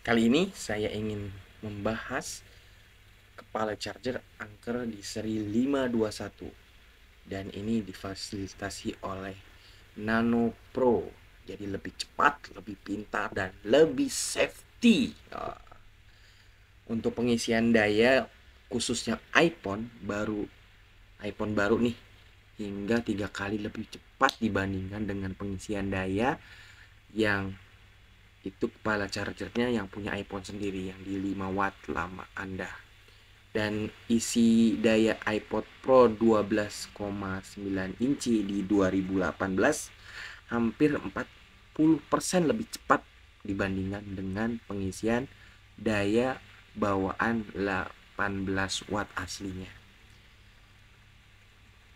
Kali ini saya ingin membahas kepala charger angker di seri 521 dan ini difasilitasi oleh Nano Pro jadi lebih cepat, lebih pintar dan lebih safety ah. untuk pengisian daya khususnya iPhone baru iPhone baru nih hingga tiga kali lebih cepat dibandingkan dengan pengisian daya yang itu kepala chargernya yang punya iPhone sendiri yang di 5 watt lama Anda dan isi daya iPod Pro 12,9 inci di 2018 hampir 40% lebih cepat dibandingkan dengan pengisian daya bawaan 18 watt aslinya.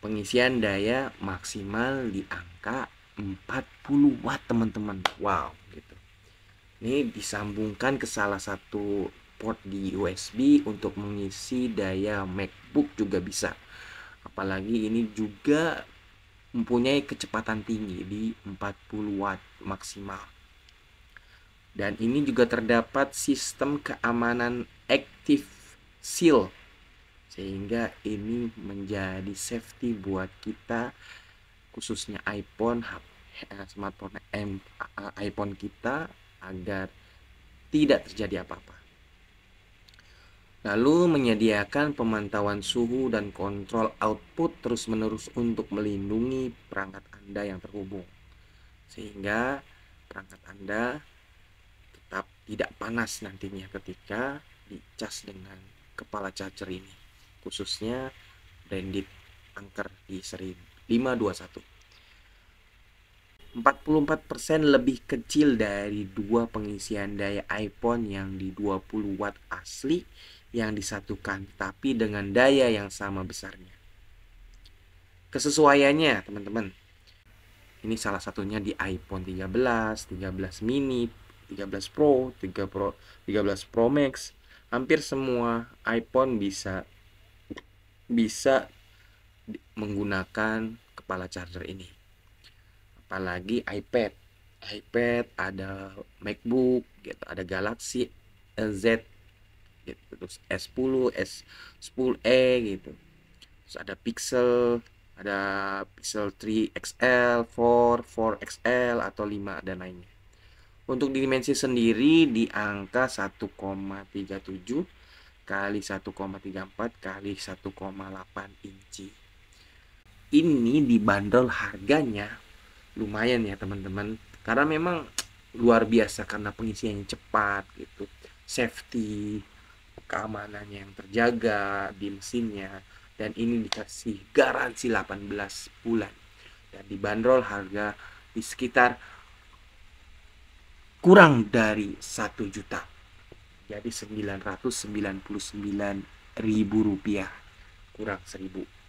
Pengisian daya maksimal di angka 40 watt teman-teman. Wow ini disambungkan ke salah satu port di USB untuk mengisi daya MacBook juga bisa. Apalagi ini juga mempunyai kecepatan tinggi di 40 watt maksimal. Dan ini juga terdapat sistem keamanan active seal sehingga ini menjadi safety buat kita khususnya iPhone, eh, smartphone iPhone kita agar tidak terjadi apa-apa. Lalu menyediakan pemantauan suhu dan kontrol output terus-menerus untuk melindungi perangkat Anda yang terhubung. Sehingga perangkat Anda tetap tidak panas nantinya ketika dicas dengan kepala charger ini. Khususnya branded angker di seri 521. 44% lebih kecil dari dua pengisian daya iPhone yang di 20 watt asli yang disatukan tapi dengan daya yang sama besarnya. Kesesuaiannya, teman-teman. Ini salah satunya di iPhone 13, 13 mini, 13 Pro, 3 Pro, 13 Pro Max. Hampir semua iPhone bisa bisa menggunakan kepala charger ini apalagi iPad iPad ada MacBook gitu ada Galaxy Z gitu terus S10 S10e gitu terus ada Pixel ada Pixel 3 XL 4 4 XL atau 5 dan lainnya untuk dimensi sendiri di angka 1,37 kali 1,34 kali 1,8 inci. Ini dibanderol harganya lumayan ya teman-teman karena memang luar biasa karena pengisiannya cepat gitu safety keamanannya yang terjaga di mesinnya dan ini dikasih garansi 18 bulan dan dibanderol harga di sekitar kurang dari 1 juta jadi 999 ribu rupiah kurang 1000